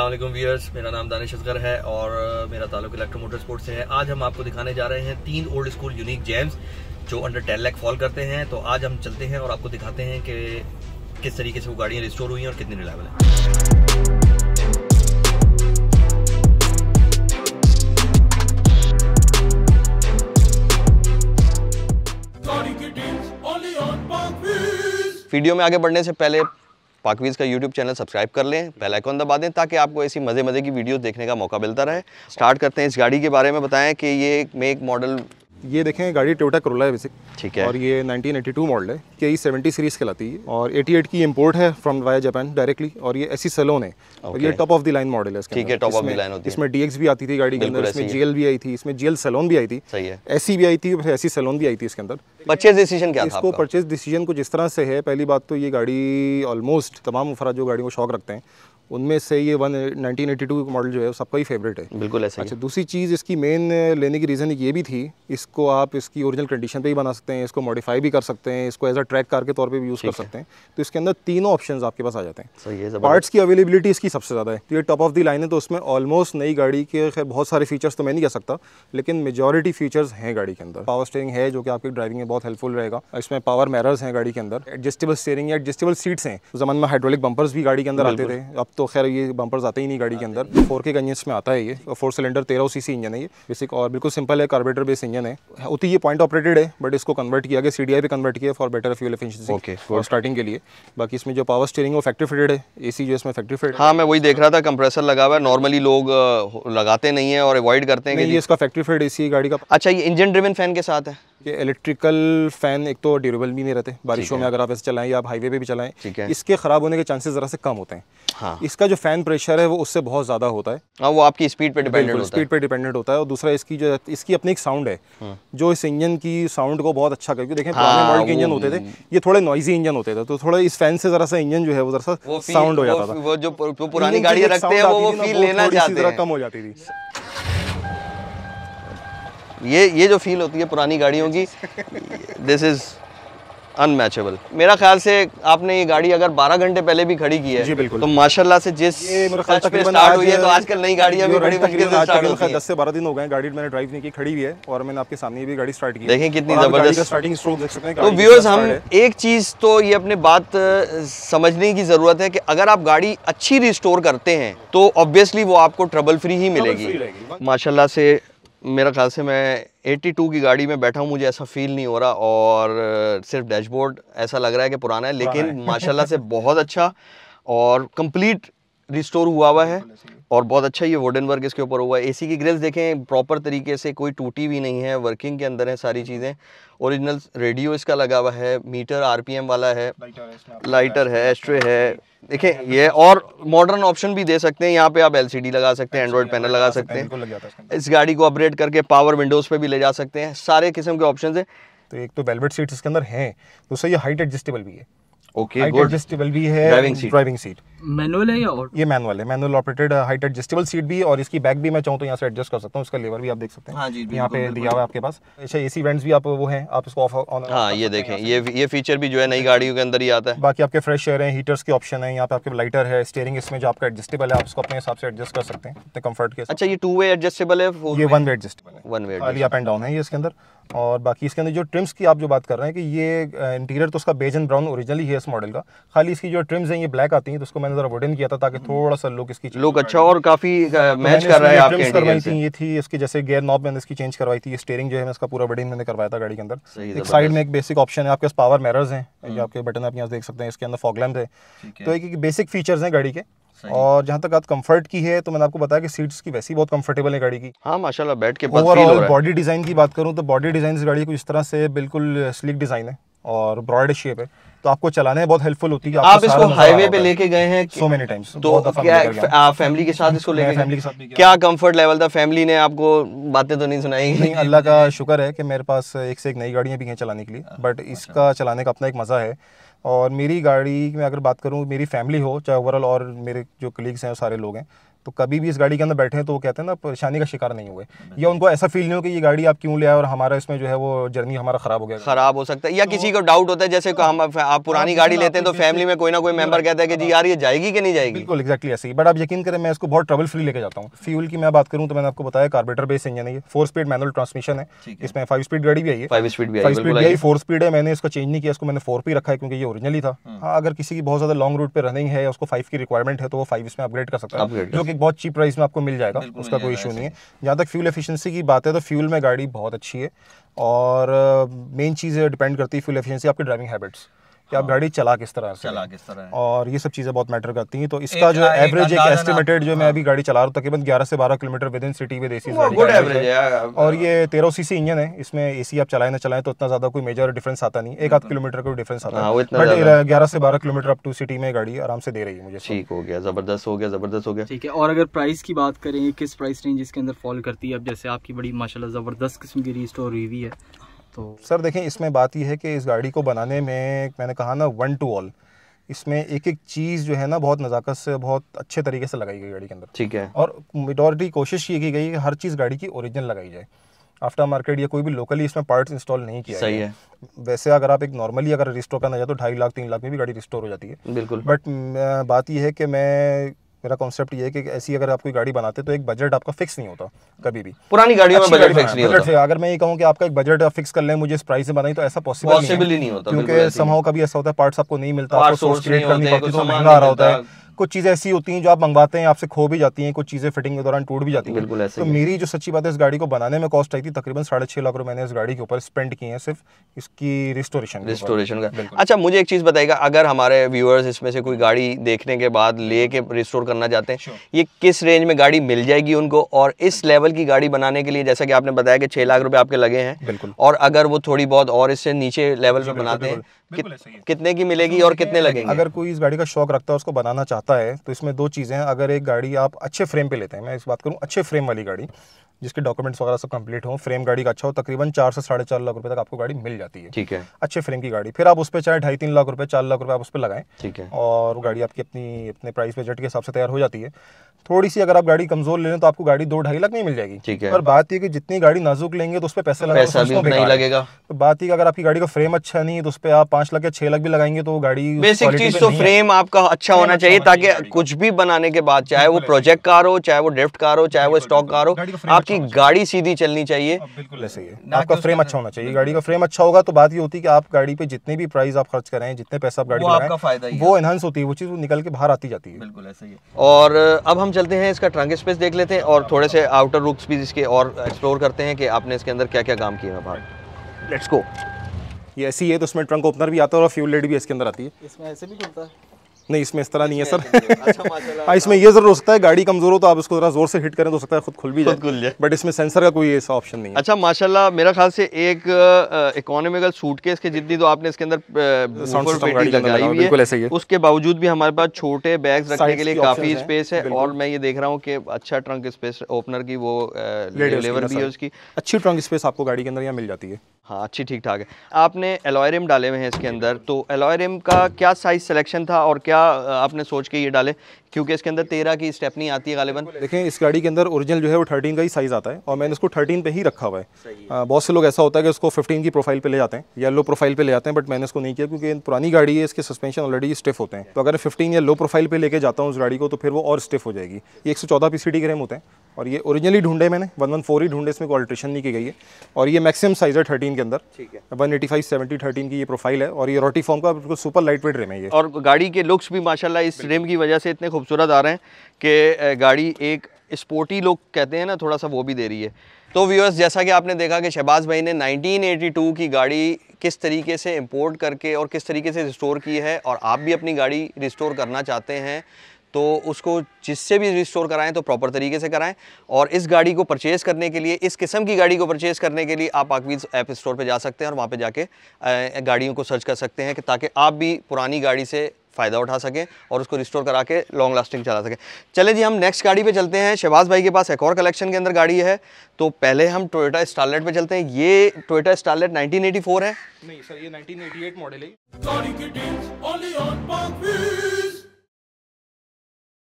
अल्लाम व्यूअर्स मेरा नाम दानिश असगर है और मेरा ताल्लुक इलेक्ट्रो मोटर स्पोर्ट से है आज हम आपको दिखाने जा रहे हैं तीन ओल्ड स्कूल यूनिक जेम्स जो अंडर टेन लैक फॉल करते हैं तो आज हम चलते हैं और आपको दिखाते हैं कि किस तरीके से वो गाड़ियाँ रिस्टोर हुई हैं और कितनी रिलायबल हैं वीडियो में आगे बढ़ने से पहले पाकवीज़ का यूट्यूब चैनल सब्सक्राइब कर लें बेल दबा दें ताकि आपको ऐसी मज़े मज़े की वीडियो देखने का मौका मिलता रहे स्टार्ट करते हैं इस गाड़ी के बारे में बताएं कि ये मेक मॉडल ये देखें गाड़ी टोटा करोला है बेसिक ठीक है और ये 1982 मॉडल है के ई सेवेंटी सीरीज़ कहलाती है और 88 की इंपोर्ट है फ्रॉम वाया जापान डायरेक्टली और ये ऐसी सलोन है okay. और ये top of the line model है ठीक है टॉप ऑफ द लाइन होती है इसमें डीएक्स भी आती थी गाड़ी के अंदर इसमें जीएल भी आई थी इसमें जीएल सलोन भी आई थी सही है ऐसी भी आई थी फिर ऐसी सलोन भी आई थी इसके अंदर परचेज डिसीजन क्या इसको परचेज डिसीजन कुछ इस तरह से है पहली बात तो ये गाड़ी ऑलमोस्ट तमाम उफरा जो गाड़ियों को शौक रखते हैं उनमें से ये one nineteen eighty two model जो है सबका ही फेवरेट है बिल्कुल ऐसा अच्छा दूसरी चीज़ इसकी मेन लेने की रीज़न ये भी थी इसको आप इसकी ओरिजिनल कंडीशन पे ही बना सकते हैं इसको मॉडिफाई भी कर सकते हैं इसको एज अ ट्रैक कार के तौर पे भी यूज़ कर सकते हैं तो इसके अंदर तीनों ऑप्शन आपके पास आ जाते हैं पार्ट्स की अवेलेबिलिटी इसकी सबसे ज़्यादा है तो ये टॉप ऑफ दी लाइन है तो उसमें ऑलमोस्ट नई गाड़ी के खैर बहुत सारे फीचर्स तो मैं नहीं कह सकता लेकिन मेजोरिटी फीचर्स हैं गाड़ी के अंदर पावर स्टेयरिंग है जो कि आपकी ड्राइविंग में बहुत हेल्पफुल रहेगा इसमें पावर मैरर्स हैं गाड़ी के अंदर एडजस्टेबल स्टेयरिंग या एडजस्टेबल सीट्स हैं जमान में हाइड्रोलिक बंपर्स भी गाड़ी के अंदर आते थे अब तो खैर ये बम्पर्स आते ही नहीं गाड़ी के अंदर फोर के इंजन में आता है ये फोर सिलेंडर तेरह सी इंजन है ये बेसिक और बिल्कुल सिंपल है कार्बेटर बेस इंजन है उतनी ये पॉइंट ऑपरेटेड है बट इसको कन्वर्ट किया गया सी डी कन्वर्ट किया for better fuel efficiency okay और स्टार्टिंग के लिए बाकी इसमें जो पावर स्टीयरिंग वो फैक्ट्री फिटेड है एसी जो इसमें फैक्ट्री फिटेड हाँ मैं वही देख रहा था कंप्रेसर लगा हुआ है नॉर्मली लोग लगाते नहीं है और अवॉइड करते हैं ये इसका फैक्ट्री फिटेड एसी गाड़ी का अच्छा ये इंजन ड्रिवन फैन के साथ है कि इलेक्ट्रिकल फ़ैन एक तो ड्यूरेबल भी नहीं रहते बारिशों में अगर आप ऐसे चलाएं या आप हाईवे पे भी चलाएं इसके ख़राब होने के चांसेस ज़रा से कम होते हैं हाँ। इसका जो फ़ैन प्रेशर है वो उससे बहुत ज़्यादा होता है हाँ, वो आपकी स्पीड पे डिपेंडेंट होता स्पीड पे डिपेंडेंट होता है और दूसरा इसकी जो इसकी अपनी एक साउंड है हाँ। जो इस इंजन की साउंड को बहुत अच्छा करके देखें पुराने मॉडल हाँ, के इंजन होते थे हम्म। ये थोड़े नॉइजी इंजन होते थे तो थोड़ा इस फैन से ज़रा सा इंजन जो है वो जरा सा साउंड हो जाता था वो जो पुरानी गाड़ियां रखते हैं वो फील लेना चाहती थी कम हो जाती थी ये ये जो फील होती है पुरानी गाड़ियों की दिस इज़ अनमैचेबल मेरा ख्याल से आपने ये गाड़ी अगर 12 घंटे पहले भी खड़ी की है जी बिल्कुल तो माशाल्लाह से जिस स्टार्ट हुई है तो आजकल नई गाड़ियां भी बड़ी मुश्किल से स्टार्ट होती हैं दस से बारह दिन हो गए गाड़ी मैंने ड्राइव नहीं की खड़ी हुई है और मैंने आपके सामने भी गाड़ी स्टार्ट की देखें कितनी जबरदस्त स्टार्टिंग स्ट्रोक देख सकते हैं तो व्यूअर्स हम एक चीज़ तो ये अपने बात समझने की ज़रूरत है कि अगर आप गाड़ी अच्छी रिस्टोर करते हैं तो ऑब्वियसली वो आपको ट्रबल फ्री ही मिलेगी माशाला से मेरा ख्याल से मैं 82 की गाड़ी में बैठा हूँ मुझे ऐसा फील नहीं हो रहा और सिर्फ डैशबोर्ड ऐसा लग रहा है कि पुराना है लेकिन माशाल्लाह से बहुत अच्छा और कंप्लीट रिस्टोर हुआ हुआ है और बहुत अच्छा ये वुडन वर्क इसके ऊपर हुआ है एसी की ग्रिल्स देखें प्रॉपर तरीके से कोई टूटी भी नहीं है वर्किंग के अंदर है सारी चीज़ें ओरिजिनल रेडियो इसका लगा हुआ है मीटर आरपीएम वाला है लाइटर है एस्ट्रे है देखें ये और मॉडर्न ऑप्शन भी दे सकते हैं यहाँ पे आप एलसीडी लगा सकते हैं एंड्रॉयड पैनल लगा सकते हैं इस गाड़ी को अपग्रेड करके पावर विंडोज़ पे भी ले जा सकते हैं सारे किस्म के ऑप्शन है तो एक तो वेलवेट सीट इसके अंदर हैं दूसरा ये हाइट एडजस्टेबल भी है ओके हाइट एडजस्टेबल भी है ड्राइविंग सीट मैनुअल है या और ये मैनुअल है manual operated height adjustable seat भी और इसकी बैक भी मैं चाहूँ तो यहाँ से एडजस्ट कर सकता हूँ इसका लेवर भी आप देख सकते हैं हाँ जी यहाँ पे दिया हुआ है आपके पास अच्छा एसी वेंट्स भी आप वो हैं आप इसको ऑफ ऑन हाँ ये देखें ये ये फीचर भी जो है नई गाड़ियों के अंदर ही आता है बाकी आपके फ्रेश एयर है हीटर्स के ऑप्शन है यहाँ पे आपके लाइटर है स्टेयरिंग इसमें जो आपका एडजस्टेबल है आप इसको अपने हिसाब से एडजस्ट कर सकते हैं कंफर्ट के अच्छा ये टू वे एडजस्टेबल है ये वन वे एडजस्टेबल है one way up and down है ये इसके अंदर और बाकी इसके अंदर जो ट्रिम्स की आप जो बात कर रहे हैं कि ये इंटीरियर तो उसका बेजन ब्राउन ओरिजिनली है इस मॉडल का खाली इसकी जो ट्रिम्स हैं ये ब्लैक आती हैं तो उसको मैंने जरा वुडन किया था ताकि हम्म। थोड़ा सा लुक इसकी लुक अच्छा और काफ़ी तो मैच कर रहा है आपके करवाई थी ये थी इसकी जैसे गेयर नॉब मैंने इसकी चेंज करवाई थी स्टेयरिंग जो है मैं इसका पूरा वुडन मैंने करवाया था गाड़ी के अंदर एक साइड में एक बेसिक ऑप्शन है आपके पास पावर मैरर्स हैं हम्म। आपके बटन आप यहाँ देख सकते हैं इसके अंदर फॉगलैम्प है तो एक बेसिक फीचर्स हैं गाड़ी के और जहाँ तक बात कंफर्ट की है तो मैंने आपको बताया कि सीट्स की वैसी बहुत कंफर्टेबल है गाड़ी की हाँ माशाल्लाह बैठ के ओवरऑल बॉडी डिज़ाइन की बात करूँ तो बॉडी डिज़ाइन इस गाड़ी को इस तरह से बिल्कुल स्लिक डिज़ाइन है और ब्रॉड शेप है तो आपको चलाने बहुत हेल्पफुल होती है आप इसको हाईवे पे लेके गए हैं सो मेनी टाइम्स तो क्या फैमिली के साथ इसको लेके फैमिली के साथ भी क्या कंफर्ट लेवल था फैमिली ने आपको बातें तो नहीं सुनाई नहीं अल्लाह का शुक्र है कि मेरे पास एक से एक नई गाड़ियां भी हैं चलाने के लिए बट इसका चलाने का अपना एक मज़ा है और मेरी गाड़ी में अगर बात करूँ मेरी फैमिली हो चाहे ओवरऑल और मेरे जो कलीग्स हैं सारे लोग हैं तो कभी भी इस गाड़ी के अंदर बैठे हैं तो वो कहते हैं ना परेशानी का शिकार नहीं हुए या उनको ऐसा फील नहीं हो कि ये गाड़ी आप क्यों ले आए और हमारा इसमें जो है वो जर्नी हमारा खराब हो गया खराब हो सकता है या तो किसी को डाउट होता है जैसे हाँ। हम आप पुरानी गाड़ी लेते हैं तो फैमिली में कोई ना कोई मेंबर कहता है कि जी यार ये जाएगी कि नहीं जाएगी बिल्कुल एक्जैक्टली ऐसे ही बट आप यकीन करें मैं इसको बहुत ट्रबल फ्री लेके जाता हूँ फ्यूल की मैं बात करूँ तो मैंने आपको बताया कार्बेटर बेस इंजन है फोर स्पीड मैनुअल ट्रांसमिशन है इसमें फाइव स्पीड गाड़ी भी आई है फाइव स्पीड भी फाइव स्पीड आई फोर स्पीड है मैंने इसको चेंज नहीं किया इसको मैंने फोर पी रखा है क्योंकि ये ओरिजिनली था हाँ। हाँ, अगर किसी की बहुत ज्यादा लॉन्ग रूट पर रनिंग है उसको फाइव की रिक्वायरमेंट है तो वो फाइव इसमें अपग्रेड कर सकता है जो कि एक बहुत चीप प्राइस में आपको मिल जाएगा उसका कोई इशू नहीं है जहाँ तक फ्यूल एफिशिएंसी की बात है तो फ्यूल में गाड़ी बहुत अच्छी है और मेन uh, चीज़ डिपेंड करती है फ्यूल एफिशिएंसी आपकी ड्राइविंग हैबिट्स कि आप हाँ। गाड़ी चला किस तरह से चला किस तरह और ये सब चीज़ें बहुत मैटर करती हैं तो इसका जो एवरेज एक एस्टिमेटेड जो मैं हाँ। अभी गाड़ी चला रहा हूँ तकरीबन ग्यारह से बारह kilometre within city with AC और ये तेरह सी सी इंजन है इसमें ए सी आप चलाए ना चलाएं तो उतना ज़्यादा कोई मेजर डिफरेंस आता नहीं एक आध हम्म। किलोमीटर का डिफरेंस आता है हाँ, बट ग्यारह से बारह किलोमीटर अप टू सिटी में गाड़ी आराम से दे रही है मुझे ठीक हो गया ज़बरदस्त हो गया ज़बरदस्त हो गया ठीक है और अगर प्राइस की बात करें किस प्राइस रेंज इसके अंदर फॉल करती है अब जैसे आपकी बड़ी माशाल्लाह ज़बरदस्त किस्म की रिस्टोर हुई है तो सर देखें इसमें बात यह है कि इस गाड़ी को बनाने में मैंने कहा ना वन टू ऑल इसमें एक एक चीज़ जो है ना बहुत नज़ाकत से बहुत अच्छे तरीके से लगाई गई गाड़ी के अंदर ठीक है और मेजॉरिटी कोशिश ये की गई कि हर चीज़ गाड़ी की ओरिजिनल लगाई जाए आफ्टर मार्केट या कोई भी लोकली इसमें पार्ट्स इंस्टॉल नहीं किया सही है वैसे अगर आप एक नॉर्मली अगर रिस्टोर करना चाहते तो ढाई लाख तीन लाख में भी गाड़ी रिस्टोर हो जाती है बिल्कुल बट बात यह है कि मैं मेरा कॉन्सेप्ट ये है कि ऐसी अगर आप कोई गाड़ी बनाते तो एक बजट आपका फिक्स नहीं होता कभी भी पुरानी गाड़ियों में बजट फिक्स नहीं होता अगर मैं ये कहूँ कि आपका एक बजट फिक्स कर लें मुझे इस प्राइस में बनाई तो ऐसा पॉसिबल नहीं होता क्योंकि समाओ कभी ऐसा होता है पार्ट्स आपको नहीं मिलता आपको सोर्स क्रिएट करनी पड़ती है तो महंगा आ रहा होता है कुछ चीज़ें ऐसी होती हैं जो आप मंगवाते हैं आपसे खो भी जाती हैं कुछ चीज़ें फिटिंग के दौरान टूट भी जाती हैं बिल्कुल तो है तो मेरी जो सच्ची बात है इस गाड़ी को बनाने में कॉस्ट आई थी तकरीबन साढ़े छह लाख रुपए मैंने इस गाड़ी के ऊपर स्पेंड किए हैं सिर्फ इसकी रिस्टोरेशन रिस्टोरेशन का अच्छा मुझे एक चीज़ बताएगा अगर हमारे व्यूअर्स इसमें से कोई गाड़ी देखने के बाद लेके रिस्टोर करना चाहते हैं ये किस रेंज में गाड़ी मिल जाएगी उनको और इस लेवल की गाड़ी बनाने के लिए जैसा कि आपने बताया कि छह लाख रुपए आपके लगे हैं और अगर वो थोड़ी बहुत और इससे नीचे लेवल पे बनाते हैं कि, कितने की मिलेगी और कितने लगेंगे अगर कोई इस गाड़ी का शौक रखता है उसको बनाना चाहता है तो इसमें दो चीज़ें हैं अगर एक गाड़ी आप अच्छे फ्रेम पे लेते हैं मैं इस बात करूँ अच्छे फ्रेम वाली गाड़ी जिसके डॉक्यूमेंट्स वगैरह सब कंप्लीट हो फ्रेम गाड़ी का अच्छा हो तकरीबन चार से साढ़े चार लाख रुपए तक आपको गाड़ी मिल जाती है ठीक है अच्छे फ्रेम की गाड़ी फिर आप उस पर चाहे ढाई तीन लाख रुपए चार लाख रुपए आप उस पर लगाएं ठीक है और गाड़ी आपकी अपनी अपने प्राइस बजट के हिसाब से तैयार हो जाती है थोड़ी सी अगर आप गाड़ी कमजोर ले लें तो आपको गाड़ी दो ढाई लाख नहीं मिल जाएगी ठीक है पर बात यह कि जितनी गाड़ी नाजुक लेंगे तो उस पर पैसा लगेगा तो बात यह अगर आपकी गाड़ी का फ्रेम अच्छा नहीं है तो उस पर आप पांच लाख या छह लाख भी लगाएंगे तो गाड़ी बेसिक चीज तो फ्रेम आपका अच्छा होना चाहिए ताकि कुछ भी बनाने के बाद चाहे वो प्रोजेक्ट कार हो चाहे वो ड्रिफ्ट कार हो चाहे वो स्टॉक कार हो आपकी अच्छा गाड़ी सीधी चलनी चाहिए बिल्कुल ऐसे ही आपका फ्रेम तो अच्छा होना चाहिए गाड़ी का फ्रेम अच्छा होगा तो बात ये होती है कि आप गाड़ी पे जितने भी प्राइस आप खर्च करें जितने पैसा आप गाड़ी लगाएं वो एनहांस होती है वो चीज निकल के बाहर आती जाती है बिल्कुल ऐसे ही और अब हम चलते हैं इसका ट्रंक स्पेस देख लेते हैं और थोड़े से आउटर रूट्स भी इसके और एक्सप्लोर करते हैं कि आपने इसके अंदर क्या क्या काम किया हैं बाहर लेट्स गो ये ऐसी है तो उसमें ट्रंक ओपनर भी आता है और फ्यूल लेट भी इसके अंदर आती है इसमें ऐसे भी खुलता है नहीं इसमें इस तरह नहीं है सर अच्छा हाँ, इसमें ये जरूर हो सकता है गाड़ी कमजोर हो तो आप इसको जरा जोर से हिट करें तो सकता है खुद खुल भी जाए खुल जाए बट इसमें सेंसर का कोई ऐसा ऑप्शन नहीं है अच्छा माशाल्लाह मेरा ख्याल से एक इकोनॉमिकल सूटकेस के जितनी तो आपने इसके अंदर उसके बावजूद भी हमारे पास छोटे बैग रखने के लिए काफी स्पेस है और मैं ये देख रहा हूँ की अच्छा ट्रंक स्पेस ओपनर की वो लेवर हाँ, भी है उसकी अच्छी ट्रंक स्पेस आपको गाड़ी के अंदर यहाँ मिल जाती है हाँ अच्छी ठीक ठाक है आपने एलोयरम डाले हुए हैं इसके अंदर तो एलोयरम का क्या साइज़ सिलेक्शन था और क्या आपने सोच के ये डाले क्योंकि इसके अंदर तेरह की स्टेप नहीं आती है गालिबा देखें इस गाड़ी के अंदर ओरिजिनल जो है वो थर्टीन का ही साइज़ आता है और मैंने इसको थर्टीन पे ही रखा हुआ है, बहुत से लोग ऐसा होता है कि उसको फिफ्टीन की प्रोफाइल पर ले जाते हैं या लो प्रोफाइल पर ले जाते हैं बट मैंने इसको नहीं किया क्योंकि पुरानी गाड़ी है इसके सस्पेंशन ऑलरेडी स्टिफ होते हैं तो अगर फिफ्टीन या लो प्रोफाइल पर लेके जाता हूँ उस गाड़ी को तो फिर वो और स्टिफ हो जाएगी ये एक सौ चौदह पी सी डी के रेम होते हैं और ये ओरिजिनली ढूंढे मैंने वन वन फोर ही ढूंढे इसमें कोई अल्ट्रेशन नहीं की गई है और ये मैक्सिमम साइज है थर्टीन के अंदर ठीक है one eighty five seventy thirteen की ये प्रोफाइल है और ये रोटी फॉर्म का बिल्कुल सुपर लाइट वेट रेम है ये और गाड़ी के लुक्स भी माशाल्लाह इस रेम की वजह से इतने खूबसूरत आ रहे हैं कि गाड़ी एक स्पोर्टी लुक कहते हैं ना थोड़ा सा वो भी दे रही है तो व्यूअर्स जैसा कि आपने देखा कि शहबाज भाई ने 1982 की गाड़ी किस तरीके से इंपोर्ट करके और किस तरीके से रिस्टोर की है और आप भी अपनी गाड़ी रिस्टोर करना चाहते हैं तो उसको जिससे भी रिस्टोर कराएं तो प्रॉपर तरीके से कराएं और इस गाड़ी को परचेज़ करने के लिए इस किस्म की गाड़ी को परचेज़ करने के लिए आप आकवीज ऐप स्टोर पर जा सकते हैं और वहाँ पर जाके गाड़ियों को सर्च कर सकते हैं कि ताकि आप भी पुरानी गाड़ी से फ़ायदा उठा सकें और उसको रिस्टोर करा के लॉन्ग लास्टिंग चला सकें चले जी हम नेक्स्ट गाड़ी पे चलते हैं शहबाज भाई के पास एक और कलेक्शन के अंदर गाड़ी है तो पहले हम टोयोटा स्टारलेट पे चलते हैं ये टोयोटा स्टारलेट 1984 है नहीं सर ये 1988 मॉडल है